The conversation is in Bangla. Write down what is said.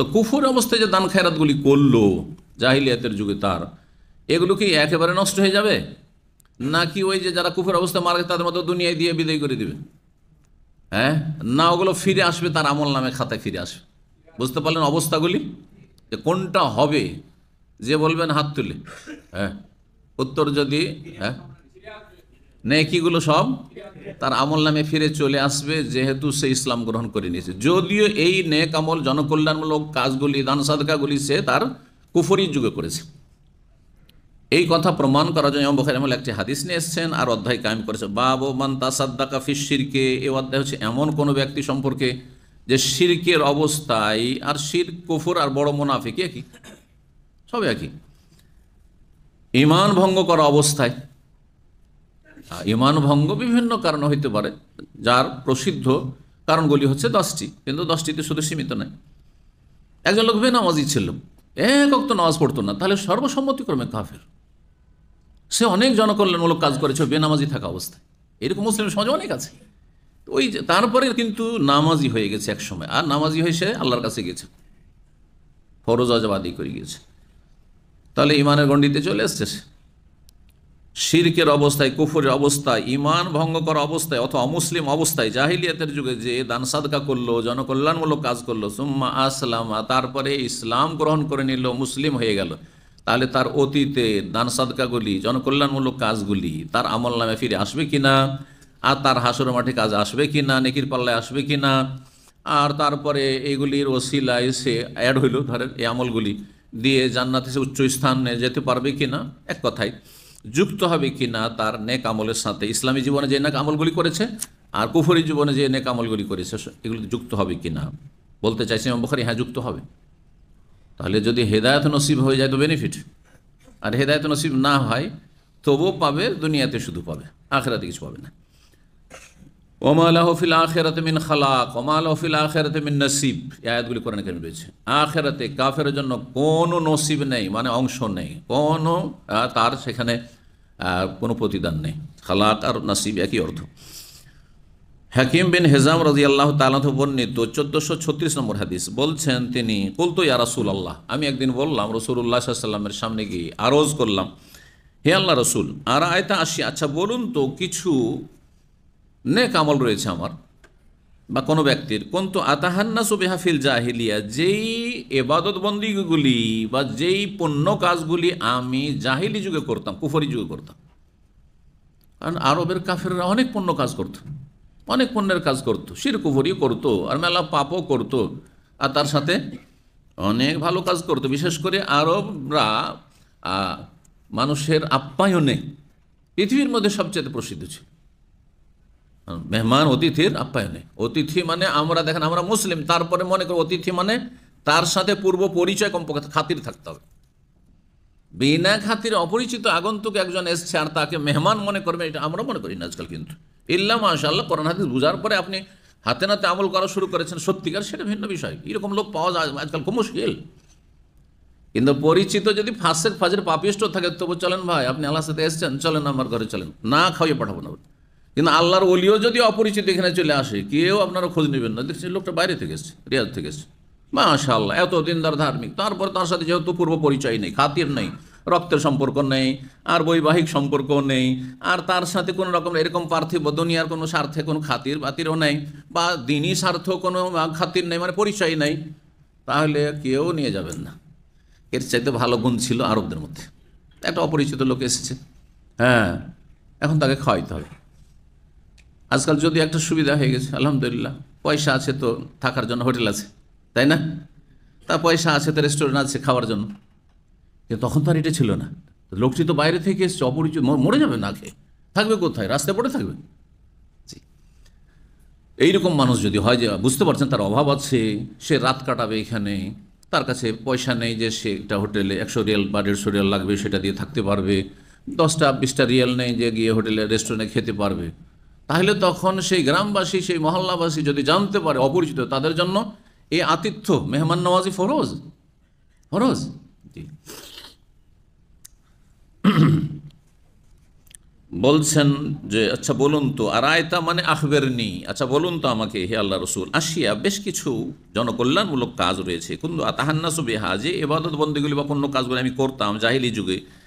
তো কুফুর অবস্থায় যে দান খায়রাতগুলি করলো জাহিলিয়াতের যুগে তার এগুলো কি একেবারে নষ্ট হয়ে যাবে নাকি ওই যে যারা কুফুর অবস্থায় মারা তাদের মতো দুনিয়ায় দিয়ে বিদায় করে দিবে হ্যাঁ না ওগুলো ফিরে আসবে তার আমল নামে খাতায় ফিরে আসবে বুঝতে পারলেন অবস্থাগুলি যে কোনটা হবে যে বলবেন হাত তুলে হ্যাঁ উত্তর যদি হ্যাঁ নেকিগুলো সব তার আমল নামে ফিরে চলে আসবে যেহেতু সে ইসলাম গ্রহণ করে নিয়েছে যদিও এই নেক আমল জনকল্যাণমূলক কাজগুলি দান সাদকাগুলি সে তার কুফরি যুগে করেছে এই কথা প্রমাণ করার জন্য বখারি আমল একটি হাদিস নিয়ে এসছেন আর অধ্যায় কায়েম করেছে বাবু মান তাসাদ্দাকা কাফির শিরকে এ অধ্যায় হচ্ছে এমন কোনো ব্যক্তি সম্পর্কে যে শিরকের অবস্থায় আর শির কুফুর আর বড় মোনাফিক একই সবই একই ইমান ভঙ্গ করা অবস্থায় ইমান ভঙ্গ বিভিন্ন কারণ হইতে পারে যার প্রসিদ্ধ কারণগুলি হচ্ছে দশটি কিন্তু দশটিতে শুধু সীমিত নয় একজন লোক বেনামাজি ছিল এক অক্ত নামাজ পড়তো না তাহলে সর্বসম্মতিক্রমে কাফের সে অনেক জনকল্যাণমূলক কাজ করেছে বেনামাজি থাকা অবস্থায় এরকম মুসলিম সমাজ অনেক আছে ওই তারপরে কিন্তু নামাজি হয়ে গেছে এক সময় আর নামাজি হয়ে সে আল্লাহর কাছে গেছে ফরজ আজাবাদি করে গিয়েছে তাহলে ইমানের গণ্ডিতে চলে এসছে শিরকের অবস্থায় কুফুরের অবস্থায় ইমান ভঙ্গ করা অবস্থায় অথবা অমুসলিম অবস্থায় জাহিলিয়াতের যুগে যে দান সাদকা করলো জনকল্যাণমূলক কাজ করলো সুম্মা আসলামা তারপরে ইসলাম গ্রহণ করে নিল মুসলিম হয়ে গেল তাহলে তার অতীতে দান সাদকাগুলি জনকল্যাণমূলক কাজগুলি তার আমল নামে ফিরে আসবে কি না আর তার হাসর মাঠে কাজ আসবে কি না নেকির পাল্লায় আসবে কি না আর তারপরে এগুলির ওসিলায় সে অ্যাড হইল ধরেন এই আমলগুলি দিয়ে জান্নাতে সে উচ্চ স্থানে যেতে পারবে কি না এক কথায় যুক্ত হবে কি না তার নেক আমলের সাথে ইসলামী জীবনে যে নেক আমলগুলি করেছে আর কুফরি জীবনে যে নেক আমলগুলি করেছে এগুলি যুক্ত হবে কি না বলতে চাইছি বখারি হ্যাঁ যুক্ত হবে তাহলে যদি হেদায়ত নসিব হয়ে যায় তো বেনিফিট আর হেদায়ত নসিব না হয় তবুও পাবে দুনিয়াতে শুধু পাবে আখেরাতে কিছু পাবে না ওমালাহফিল আখেরাতে মিন খালাক ওমালাহফিল আখেরাতে মিন নসিব আয়াতগুলি কোরআন কেন রয়েছে আখেরাতে কাফের জন্য কোনো নসিব নেই মানে অংশ নেই কোনো তার সেখানে কোনো প্রতিদান নেই খালাক আর নসিব একই অর্থ হাকিম বিন হেজাম রাজি আল্লাহ তালাত বর্ণিত চোদ্দশো ছত্রিশ নম্বর হাদিস বলছেন তিনি কুলতো ইয়া রাসুল আল্লাহ আমি একদিন বললাম রসুল্লাহ সাল্লামের সামনে গিয়ে আরোজ করলাম হে আল্লাহ রসুল আর আয়তা আসি আচ্ছা বলুন তো কিছু নেক আমল রয়েছে আমার বা কোনো ব্যক্তির কোন তো আতাহান্না সুবেহা হাফিল জাহিলিয়া যেই এবাদত বন্দিগুলি বা যেই পণ্য কাজগুলি আমি জাহিলি যুগে করতাম কুফরি যুগে করতাম কারণ আরবের কাফেররা অনেক পণ্য কাজ করত অনেক পণ্যের কাজ করত শির কুফরি করতো আর মেলা পাপও করতো আর তার সাথে অনেক ভালো কাজ করতো বিশেষ করে আরবরা মানুষের আপ্যায়নে পৃথিবীর মধ্যে সবচেয়ে প্রসিদ্ধ ছিল মেহমান অতিথির আপ্যায়নে অতিথি মানে আমরা দেখেন আমরা মুসলিম তারপরে মনে করি অতিথি মানে তার সাথে পূর্ব পরিচয় কমপক্ষে খাতির থাকতে হবে বিনা খাতির অপরিচিত আগন্তুক একজন এসছে আর তাকে মেহমান মনে করবে এটা আমরা মনে করি না আজকাল কিন্তু ইল্লা মাশাল্লাহ করোনা হাদিস বুঝার পরে আপনি হাতে নাতে আমল করা শুরু করেছেন সত্যিকার সেটা ভিন্ন বিষয় এরকম লোক পাওয়া যায় আজকাল খুব মুশকিল কিন্তু পরিচিত যদি ফাঁসের ফাঁসের পাপিষ্ট থাকে তবু চলেন ভাই আপনি আল্লাহ সাথে এসছেন চলেন আমার ঘরে চলেন না খাইয়ে পাঠাবো না কিন্তু আল্লাহর অলিও যদি অপরিচিত এখানে চলে আসে কেউ আপনারা খোঁজ নেবেন না দেখছি লোকটা বাইরে থেকে এসছে রিয়াজ থেকে এসছে মাশা আল্লাহ এত দিনদার ধার্মিক তারপর তার সাথে যেহেতু পূর্ব পরিচয় নেই খাতির নেই রক্তের সম্পর্ক নেই আর বৈবাহিক সম্পর্ক নেই আর তার সাথে কোনো রকম এরকম পার্থিব দুনিয়ার কোনো স্বার্থে কোনো খাতির বাতিরও নেই বা দিনই স্বার্থ কোনো খাতির নেই মানে পরিচয় নেই তাহলে কেউ নিয়ে যাবেন না এর চাইতে ভালো গুণ ছিল আরবদের মধ্যে একটা অপরিচিত লোক এসেছে হ্যাঁ এখন তাকে খাওয়াইতে হবে আজকাল যদি একটা সুবিধা হয়ে গেছে আলহামদুলিল্লাহ পয়সা আছে তো থাকার জন্য হোটেল আছে তাই না তা পয়সা আছে তো রেস্টুরেন্ট আছে খাওয়ার জন্য কিন্তু তখন তো আর এটা ছিল না লোকটি তো বাইরে থেকে এসছে অপরিচিত মরে যাবে না খেয়ে থাকবে কোথায় রাস্তায় পড়ে থাকবে এইরকম মানুষ যদি হয় যে বুঝতে পারছেন তার অভাব আছে সে রাত কাটাবে এখানে তার কাছে পয়সা নেই যে সে একটা হোটেলে একশো রিয়াল বা দেড়শো রিয়াল লাগবে সেটা দিয়ে থাকতে পারবে দশটা বিশটা রিয়াল নেই যে গিয়ে হোটেলে রেস্টুরেন্টে খেতে পারবে তাহলে তখন সেই গ্রামবাসী সেই মহল্লাবাসী যদি জানতে পারে অপরিচিত তাদের জন্য এ আতিথ্য মেহমান নওয়াজি ফরজ ফরজ বলছেন যে আচ্ছা বলুন তো আর আয়তা মানে আখবেরনি আচ্ছা বলুন তো আমাকে হে আল্লাহ রসুল আসিয়া বেশ কিছু জনকল্যাণমূলক কাজ রয়েছে কিন্তু আতাহান্নাসু বেহা যে এবাদত বন্দীগুলি বা অন্য কাজগুলি আমি করতাম জাহিলি যুগে